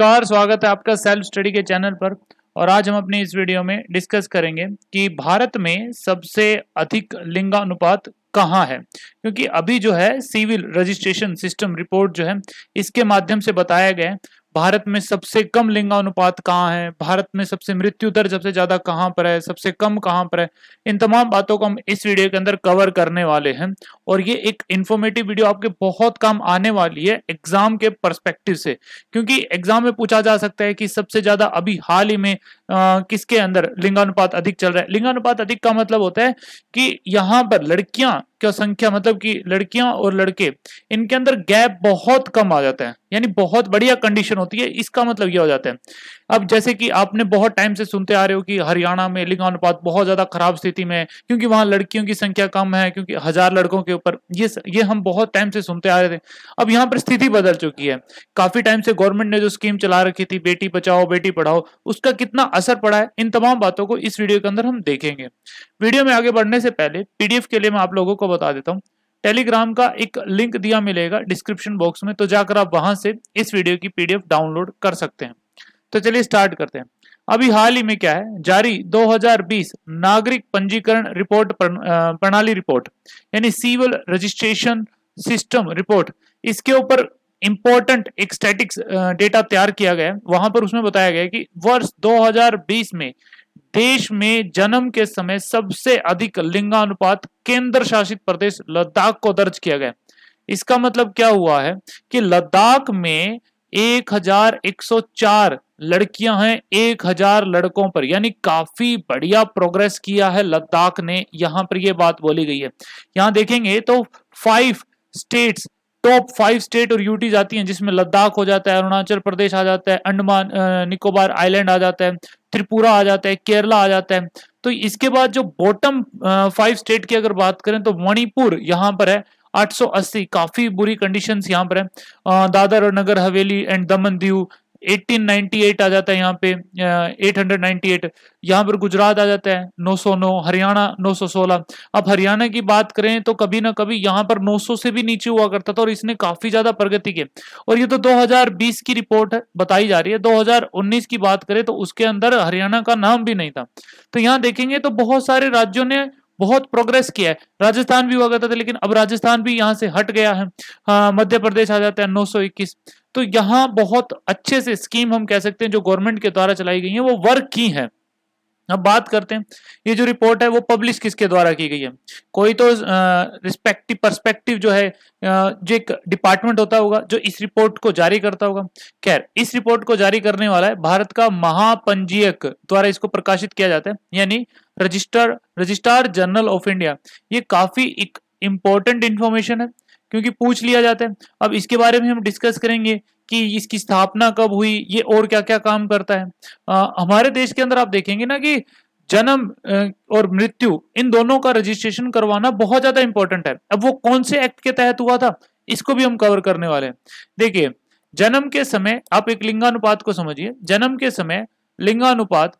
नमस्कार स्वागत है आपका सेल्फ स्टडी के चैनल पर और आज हम अपने इस वीडियो में डिस्कस करेंगे कि भारत में सबसे अधिक लिंगानुपात कहाँ है क्योंकि अभी जो है सिविल रजिस्ट्रेशन सिस्टम रिपोर्ट जो है इसके माध्यम से बताया गया भारत में सबसे कम लिंगानुपात कहाँ है भारत में सबसे मृत्यु दर सबसे ज्यादा कहाँ पर है सबसे कम कहाँ पर है इन तमाम बातों को हम इस वीडियो के अंदर कवर करने वाले हैं और ये एक इन्फॉर्मेटिव वीडियो आपके बहुत काम आने वाली है एग्जाम के परस्पेक्टिव से क्योंकि एग्जाम में पूछा जा सकता है कि सबसे ज्यादा अभी हाल ही में आ, किसके अंदर लिंगानुपात अधिक चल रहा है लिंगानुपात अधिक का मतलब होता है कि यहाँ पर लड़कियां क्या संख्या मतलब कि लड़कियां और लड़के इनके अंदर गैप बहुत कम आ जाता है यानी बहुत बढ़िया कंडीशन होती है इसका मतलब यह हो जाता है अब जैसे कि आपने बहुत टाइम से सुनते आ रहे हो कि हरियाणा में लिंगानुपात बहुत ज़्यादा खराब स्थिति में है क्योंकि वहां लड़कियों की संख्या कम है क्योंकि हज़ार लड़कों के ऊपर ये ये हम बहुत टाइम से सुनते आ रहे थे अब यहाँ पर स्थिति बदल चुकी है काफ़ी टाइम से गवर्नमेंट ने जो स्कीम चला रखी थी बेटी बचाओ बेटी पढ़ाओ उसका कितना असर पड़ा है इन तमाम बातों को इस वीडियो के अंदर हम देखेंगे वीडियो में आगे बढ़ने से पहले पीडीएफ के लिए मैं आप लोगों को बता देता हूँ टेलीग्राम का एक लिंक दिया मिलेगा डिस्क्रिप्शन बॉक्स में तो जाकर आप वहां से इस वीडियो की पीडीएफ डाउनलोड कर सकते हैं तो चलिए स्टार्ट करते हैं अभी हाल ही में क्या है जारी 2020 नागरिक पंजीकरण रिपोर्ट प्रणाली रिपोर्ट यानी सिविल रजिस्ट्रेशन सिस्टम रिपोर्ट इसके ऊपर इंपॉर्टेंट एक स्टेटिक्स डेटा तैयार किया गया वहां पर उसमें बताया गया कि वर्ष 2020 में देश में जन्म के समय सबसे अधिक लिंगानुपात केंद्र शासित प्रदेश लद्दाख को दर्ज किया गया इसका मतलब क्या हुआ है कि लद्दाख में 1104 लड़कियां हैं 1000 लड़कों पर यानी काफी बढ़िया प्रोग्रेस किया है लद्दाख ने यहां पर यह बात बोली गई है यहां देखेंगे तो five states top five state और यूटी जाती हैं जिसमें लद्दाख हो जाता है अरुणाचल प्रदेश आ जाता है अंडमान निकोबार आइलैंड आ जाता है त्रिपुरा आ जाता है केरला आ जाता है तो इसके बाद जो बॉटम फाइव स्टेट की अगर बात करें तो मणिपुर यहाँ पर है 880 काफी बुरी कंडीशंस यहाँ पर है दादर और नगर हवेली एंड दमन दीव 1898 आ जाता है यहाँ पे 898 हंड्रेड यहाँ पर गुजरात आ जाता है 909 हरियाणा 916 अब हरियाणा की बात करें तो कभी ना कभी यहाँ पर नौ सौ से भी नीचे हुआ करता था और इसने काफी ज्यादा प्रगति की और ये तो 2020 की रिपोर्ट है बताई जा रही है 2019 की बात करें तो उसके अंदर हरियाणा का नाम भी नहीं था तो यहाँ देखेंगे तो बहुत सारे राज्यों ने बहुत प्रोग्रेस किया है राजस्थान भी हुआ करता था लेकिन अब राजस्थान भी यहाँ से हट गया है हाँ, मध्य प्रदेश आ जाता है नौ तो यहाँ बहुत अच्छे से स्कीम हम कह सकते हैं जो गवर्नमेंट के द्वारा चलाई गई है वो वर्क की है अब बात करते हैं ये जो रिपोर्ट है वो पब्लिश किसके द्वारा की गई है कोई तो रिस्पेक्टिव पर्सपेक्टिव जो है जो एक डिपार्टमेंट होता होगा जो इस रिपोर्ट को जारी करता होगा खैर इस रिपोर्ट को जारी करने वाला है भारत का महापंजीयक द्वारा इसको प्रकाशित किया जाता है यानी register registrar general of India ये काफी इंपॉर्टेंट इंफॉर्मेशन है क्योंकि पूछ लिया जाता है अब इसके बारे में हम डिस्कस करेंगे कि इसकी स्थापना कब हुई ये और क्या क्या काम करता है आ, हमारे देश के अंदर आप देखेंगे ना कि जन्म और मृत्यु इन दोनों का रजिस्ट्रेशन करवाना बहुत ज्यादा इंपॉर्टेंट है अब वो कौन से एक्ट के तहत हुआ था इसको भी हम कवर करने वाले हैं देखिए जन्म के समय आप एक लिंगानुपात को समझिए जन्म के समय लिंगानुपात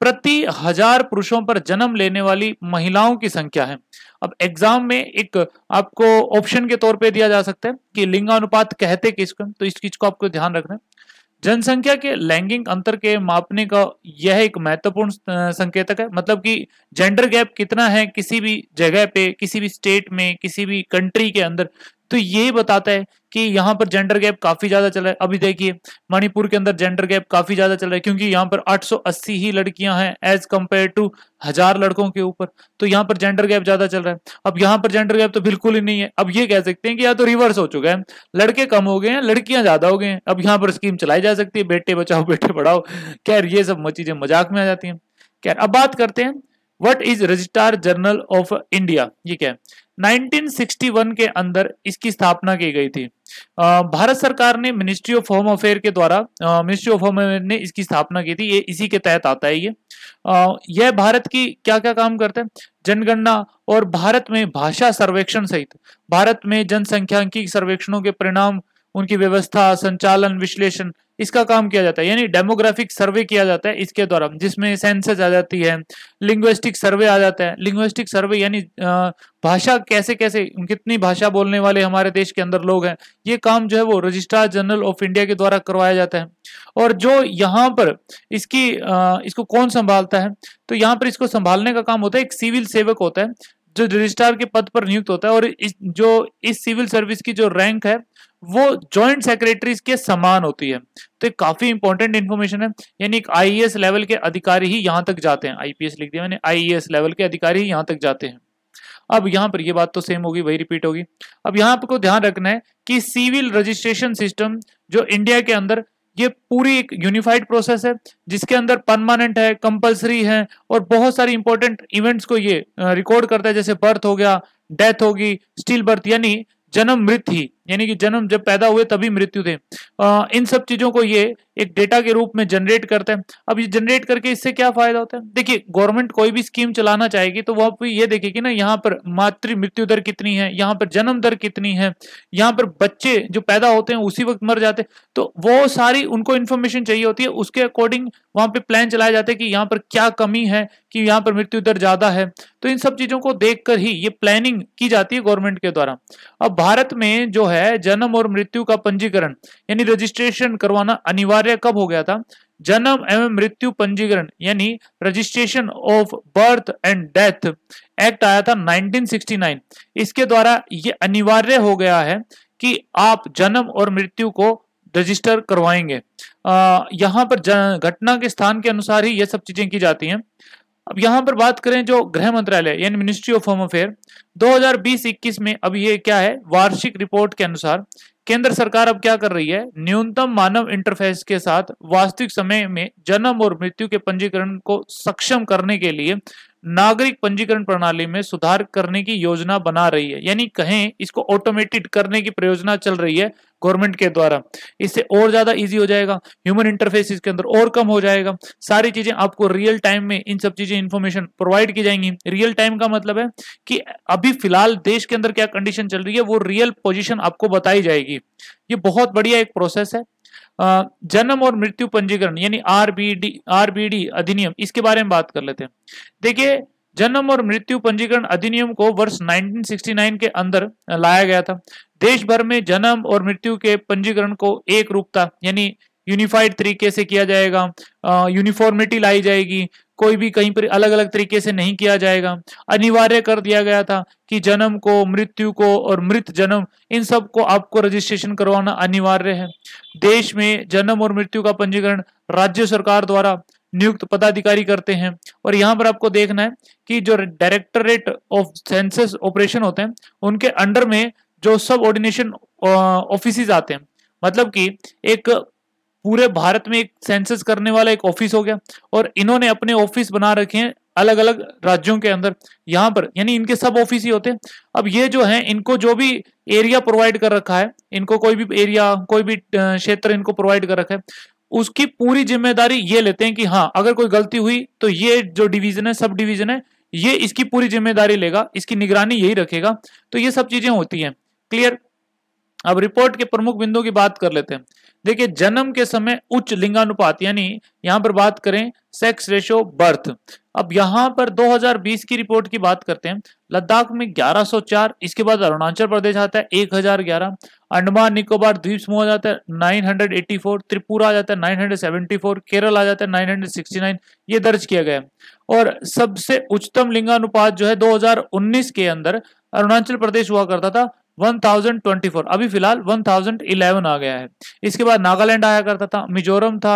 प्रति हजार पुरुषों पर जन्म लेने वाली महिलाओं की संख्या है अब एग्जाम में एक आपको ऑप्शन के तौर पे दिया जा सकता है कि लिंगानुपात कहते किसको तो इस चीज को आपको ध्यान रखना है जनसंख्या के लैंगिक अंतर के मापने का यह एक महत्वपूर्ण संकेतक है मतलब कि जेंडर गैप कितना है किसी भी जगह पे किसी भी स्टेट में किसी भी कंट्री के अंदर तो ये बताता है कि यहाँ पर जेंडर गैप काफी ज्यादा चल रहा है अभी देखिए मणिपुर के अंदर जेंडर गैप काफी ज्यादा चल रहा है क्योंकि यहाँ पर 880 ही लड़कियां हैं एज कंपेयर टू हजार लड़कों के ऊपर तो यहाँ पर जेंडर गैप ज्यादा चल रहा है अब यहाँ पर जेंडर गैप तो बिल्कुल ही नहीं है अब ये कह सकते हैं कि या तो रिवर्स हो चुका है लड़के कम हो गए हैं लड़कियां ज्यादा हो गए हैं अब यहाँ पर स्कीम चलाई जा सकती है बेटे बचाओ बेटे पढ़ाओ खैर ये सब चीजें मजाक में आ जाती है खैर अब बात करते हैं what is registrar journal of India ये क्या है 1961 के अंदर इसकी स्थापना की गई थी भारत सरकार ने मिनिस्ट्री ऑफ होम अफेयर के द्वारा मिनिस्ट्री ऑफ होम अफेयर ने इसकी स्थापना की थी ये इसी के तहत आता है ये यह भारत की क्या क्या काम करते हैं जनगणना और भारत में भाषा सर्वेक्षण सहित भारत में जनसंख्या सर्वेक्षणों के परिणाम उनकी व्यवस्था संचालन विश्लेषण इसका काम किया जाता है यानी डेमोग्राफिक सर्वे किया जाता है इसके द्वारा जिसमें सेंसस आ जाती है लिंग्विस्टिक सर्वे आ जाता है लिंग्विस्टिक सर्वे यानी भाषा कैसे कैसे कितनी भाषा बोलने वाले हमारे देश के अंदर लोग हैं ये काम जो है वो रजिस्ट्रार जनरल ऑफ इंडिया के द्वारा करवाया जाता है और जो यहाँ पर इसकी आ, इसको कौन संभालता है तो यहाँ पर इसको संभालने का काम होता है एक सिविल सेवक होता है जो रजिस्ट्रार के पद पर नियुक्त होता है और इस जो इस सिविल सर्विस की जो रैंक है वो ज्वाइंट सेक्रेटरीज के समान होती है तो एक काफी इंपॉर्टेंट इन्फॉर्मेशन है यानी एक आईएएस लेवल के अधिकारी ही यहां तक जाते हैं आईपीएस लिख दिया मैंने आईएएस लेवल के अधिकारी ही यहां तक जाते हैं अब यहाँ पर ये बात तो सेम होगी वही रिपीट होगी अब यहाँ आपको ध्यान रखना है कि सिविल रजिस्ट्रेशन सिस्टम जो इंडिया के अंदर ये पूरी एक यूनिफाइड प्रोसेस है जिसके अंदर परमानेंट है कंपलसरी है और बहुत सारी इंपॉर्टेंट इवेंट्स को ये रिकॉर्ड करता है जैसे बर्थ हो गया डेथ होगी स्टील बर्थ यानी जन्म मृत्यु यानी कि जन्म जब पैदा हुए तभी मृत्यु थे आ, इन सब चीजों को ये एक डेटा के रूप में जनरेट करते हैं अब ये जनरेट करके इससे क्या फायदा होता है देखिए गवर्नमेंट कोई भी स्कीम चलाना चाहेगी तो वह ये देखेगी ना यहाँ पर मातृ मृत्यु दर कितनी है यहाँ पर जन्म दर कितनी है यहाँ पर बच्चे जो पैदा होते हैं उसी वक्त मर जाते हैं तो वो सारी उनको इन्फॉर्मेशन चाहिए होती है उसके अकॉर्डिंग वहां पे प्लान चलाए जाते हैं कि यहाँ पर क्या कमी है कि यहाँ पर मृत्यु दर ज्यादा है तो इन सब चीजों को देख ही ये प्लानिंग की जाती है गवर्नमेंट के द्वारा अब भारत में जो है है जन्म और मृत्यु का पंजीकरण यानी रजिस्ट्रेशन करवाना अनिवार्य कब हो गया था जन्म एवं मृत्यु पंजीकरण यानी registration of birth and death act आया था 1969 इसके द्वारा ये अनिवार्य हो गया है कि आप जन्म और मृत्यु को रजिस्टर करवाएंगे अः यहाँ पर घटना के स्थान के अनुसार ही ये सब चीजें की जाती हैं अब यहां पर बात करें जो गृह मंत्रालय यानी मिनिस्ट्री ऑफ होम अफेयर 2020-21 में अब ये क्या है वार्षिक रिपोर्ट के अनुसार केंद्र सरकार अब क्या कर रही है न्यूनतम मानव इंटरफेस के साथ वास्तविक समय में जन्म और मृत्यु के पंजीकरण को सक्षम करने के लिए नागरिक पंजीकरण प्रणाली में सुधार करने की योजना बना रही है यानी कहें इसको ऑटोमेटेड करने की परियोजना चल रही है गवर्नमेंट के द्वारा इससे और ज्यादा इजी हो जाएगा ह्यूमन इंटरफेस इसके अंदर और कम हो जाएगा सारी चीजें आपको रियल टाइम में इन सब चीजें इंफॉर्मेशन प्रोवाइड की जाएंगी रियल टाइम का मतलब है कि अभी फिलहाल देश के अंदर क्या कंडीशन चल रही है वो रियल पोजिशन आपको बताई जाएगी ये बहुत बढ़िया एक प्रोसेस है जन्म और मृत्यु पंजीकरण यानी आरबीडी आरबीडी अधिनियम इसके बारे में बात कर लेते हैं देखिए जन्म और मृत्यु पंजीकरण अधिनियम को वर्ष 1969 के अंदर लाया गया था देश भर में जन्म और मृत्यु के पंजीकरण को एक रूपता यानी यूनिफाइड तरीके से किया जाएगा यूनिफॉर्मिटी लाई जाएगी कोई भी कहीं पर अलग अलग तरीके से नहीं किया जाएगा अनिवार्य कर दिया गया था कि जन्म को मृत्यु को और मृत जन्म इन सब को आपको रजिस्ट्रेशन करवाना अनिवार्य है देश में जन्म और मृत्यु का पंजीकरण राज्य सरकार द्वारा नियुक्त पदाधिकारी करते हैं और यहाँ पर आपको देखना है कि जो डायरेक्टरेट ऑफ सेंसेस ऑपरेशन होते हैं उनके अंडर में जो सब ऑर्डिनेशन ऑफिस आते हैं मतलब कि एक पूरे भारत में एक सेंसस करने वाला एक ऑफिस हो गया और इन्होंने अपने ऑफिस बना रखे हैं अलग अलग राज्यों के अंदर यहाँ पर यानी इनके सब ऑफिस ही होते हैं अब ये जो है इनको जो भी एरिया प्रोवाइड कर रखा है इनको कोई भी एरिया कोई भी क्षेत्र इनको प्रोवाइड कर रखा है उसकी पूरी जिम्मेदारी ये लेते हैं कि हाँ अगर कोई गलती हुई तो ये जो डिवीजन है सब डिवीजन है ये इसकी पूरी जिम्मेदारी लेगा इसकी निगरानी यही रखेगा तो ये सब चीजें होती हैं क्लियर अब रिपोर्ट के प्रमुख बिंदुओं की बात कर लेते हैं देखिए जन्म के समय उच्च लिंगानुपात यानी यहाँ पर बात करें सेक्स रेशो बर्थ अब यहां पर 2020 की रिपोर्ट की बात करते हैं लद्दाख में 1104 इसके बाद अरुणाचल प्रदेश आता है 1011 अंडमान निकोबार द्वीप समूह आ जाता है 984 त्रिपुरा आ जाता है 974 केरल आ जाता है 969 ये दर्ज किया गया और सबसे उच्चतम लिंगानुपात जो है दो के अंदर अरुणाचल प्रदेश हुआ करता था 1024 अभी फिलहाल 1011 आ गया है इसके बाद नागालैंड आया करता था मिजोरम था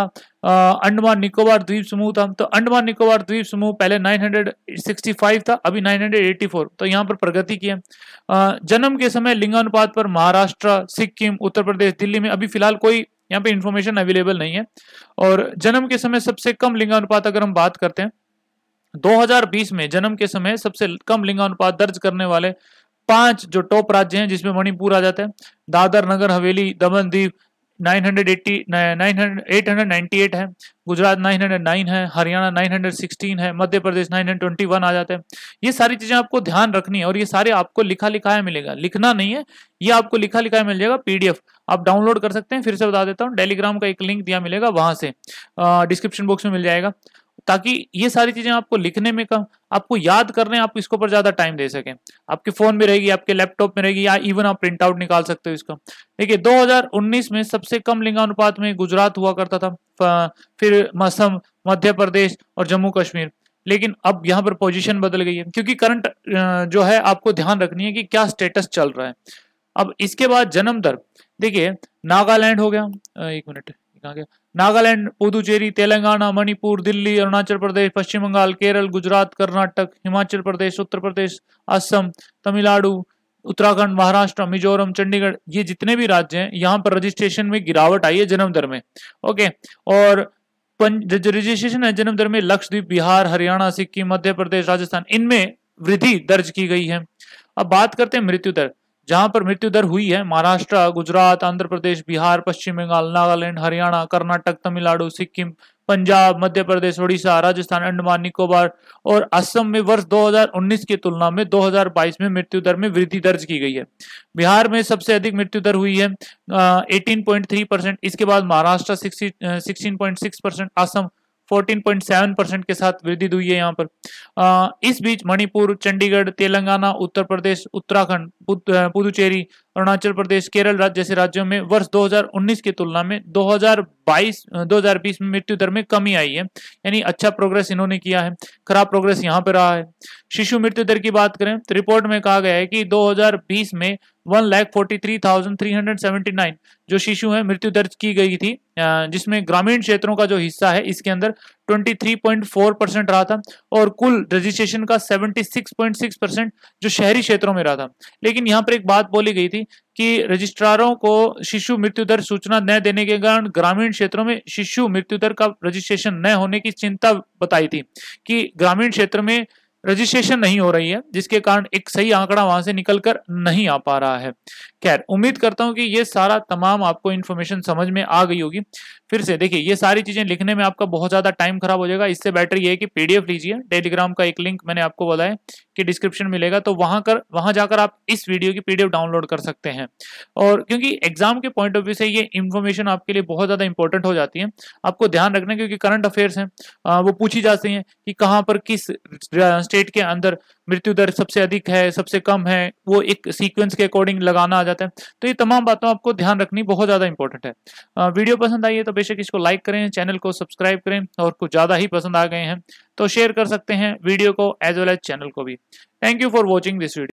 अंडमान निकोबार द्वीप समूह था तो अंडमान निकोबार द्वीप समूह पहले 965 था अभी 984 तो यहाँ पर प्रगति की है जन्म के समय लिंगानुपात पर महाराष्ट्र सिक्किम उत्तर प्रदेश दिल्ली में अभी फिलहाल कोई यहाँ पे इन्फॉर्मेशन अवेलेबल नहीं है और जन्म के समय सबसे कम लिंगानुपात अगर हम बात करते हैं 2020 में जन्म के समय सबसे कम लिंगानुपात दर्ज करने वाले पांच जो टॉप राज्य हैं जिसमें मणिपुर आ जाता है दादर नगर हवेली दमन दीव 980 898 है गुजरात 909 है हरियाणा 916 है मध्य प्रदेश 921 आ जाते हैं ये सारी चीजें आपको ध्यान रखनी है और ये सारे आपको लिखा लिखाया मिलेगा लिखना नहीं है ये आपको लिखा लिखाया मिल जाएगा पीडीएफ आप डाउनलोड कर सकते हैं फिर से बता देता हूँ टेलीग्राम का एक लिंक दिया मिलेगा वहां से डिस्क्रिप्शन बॉक्स में मिल जाएगा ताकि ये सारी चीजें आपको लिखने में कम आपको याद करने आप इसके ऊपर ज्यादा टाइम दे सकें आपके फोन में रहेगी आपके लैपटॉप में रहेगी या इवन आप प्रिंट आउट निकाल सकते हो इसका देखिए 2019 में सबसे कम लिंगानुपात में गुजरात हुआ करता था फिर असम मध्य प्रदेश और जम्मू कश्मीर लेकिन अब यहाँ पर पोजिशन बदल गई है क्योंकि करंट जो है आपको ध्यान रखनी है कि क्या स्टेटस चल रहा है अब इसके बाद जन्म दर देखिये नागालैंड हो गया एक मिनट गया नागालैंड पुदुचेरी तेलंगाना मणिपुर दिल्ली अरुणाचल प्रदेश पश्चिम बंगाल केरल गुजरात कर्नाटक हिमाचल प्रदेश उत्तर प्रदेश असम तमिलनाडु उत्तराखंड महाराष्ट्र मिजोरम चंडीगढ़ ये जितने भी राज्य हैं यहाँ पर रजिस्ट्रेशन में गिरावट आई है जन्म दर में ओके और रजिस्ट्रेशन है जन्म दर में लक्षद्वीप बिहार हरियाणा सिक्किम मध्य प्रदेश राजस्थान इनमें वृद्धि दर्ज की गई है अब बात करते हैं मृत्यु दर जहां पर मृत्यु दर हुई है महाराष्ट्र गुजरात आंध्र प्रदेश बिहार पश्चिम बंगाल नागालैंड हरियाणा कर्नाटक तमिलनाडु सिक्किम पंजाब मध्य प्रदेश उड़ीसा राजस्थान अंडमान निकोबार और असम में वर्ष 2019 की तुलना में 2022 में मृत्यु दर में वृद्धि दर्ज की गई है बिहार में सबसे अधिक मृत्यु दर हुई है 18.3 परसेंट इसके बाद महाराष्ट्र 16.6 परसेंट असम 14.7 परसेंट के साथ वृद्धि हुई है यहाँ पर आ, इस बीच मणिपुर चंडीगढ़ तेलंगाना उत्तर प्रदेश उत्तराखंड पुदुचेरी अरुणाचल प्रदेश केरल राज्य जैसे राज्यों में वर्ष 2019 की तुलना में 2022 2020 में मृत्यु दर में कमी आई है यानी अच्छा प्रोग्रेस इन्होंने किया है खराब प्रोग्रेस यहाँ पर रहा है शिशु मृत्यु दर की बात करें तो रिपोर्ट में कहा गया है कि दो में one lakh forty three thousand three hundred seventy nine जो शिशु है मृत्यु दर्ज की गई थी जिसमें ग्रामीण क्षेत्रों का जो हिस्सा है इसके अंदर twenty three point four percent रहा था और कुल रजिस्ट्रेशन का seventy six point six percent जो शहरी क्षेत्रों में रहा था लेकिन यहाँ पर एक बात बोली गई थी कि रजिस्ट्रारों को शिशु मृत्यु दर सूचना न देने के कारण ग्रामीण क्षेत्रों में शिशु मृत्यु दर का रजिस्ट्रेशन न होने की चिंता बताई थी कि ग्रामीण क्षेत्र में रजिस्ट्रेशन नहीं हो रही है जिसके कारण एक सही आंकड़ा वहां से निकलकर नहीं आ पा रहा है खैर उम्मीद करता हूं कि ये सारा तमाम आपको इन्फॉर्मेशन समझ में आ गई होगी फिर से देखिए ये सारी चीज़ें लिखने में आपका बहुत ज़्यादा टाइम खराब हो जाएगा इससे बेटर ये है कि पीडीएफ लीजिए टेलीग्राम का एक लिंक मैंने आपको बताया कि डिस्क्रिप्शन मिलेगा तो वहां कर वहां जाकर आप इस वीडियो की पीडीएफ डाउनलोड कर सकते हैं और क्योंकि एग्जाम के पॉइंट ऑफ व्यू से ये इन्फॉर्मेशन आपके लिए बहुत ज़्यादा इंपॉर्टेंट हो जाती है आपको ध्यान रखना क्योंकि करंट अफेयर्स हैं वो पूछी जाती हैं कि कहाँ पर किस स्टेट के अंदर मृत्यु दर सबसे अधिक है सबसे कम है वो एक सीक्वेंस के अकॉर्डिंग लगाना आ जाता है तो ये तमाम बातों आपको ध्यान रखनी बहुत ज़्यादा इंपॉर्टेंट है आ, वीडियो पसंद आई है तो बेशक इसको लाइक करें चैनल को सब्सक्राइब करें और कुछ ज़्यादा ही पसंद आ गए हैं तो शेयर कर सकते हैं वीडियो को एज वेल एज चैनल को भी thank you for watching this video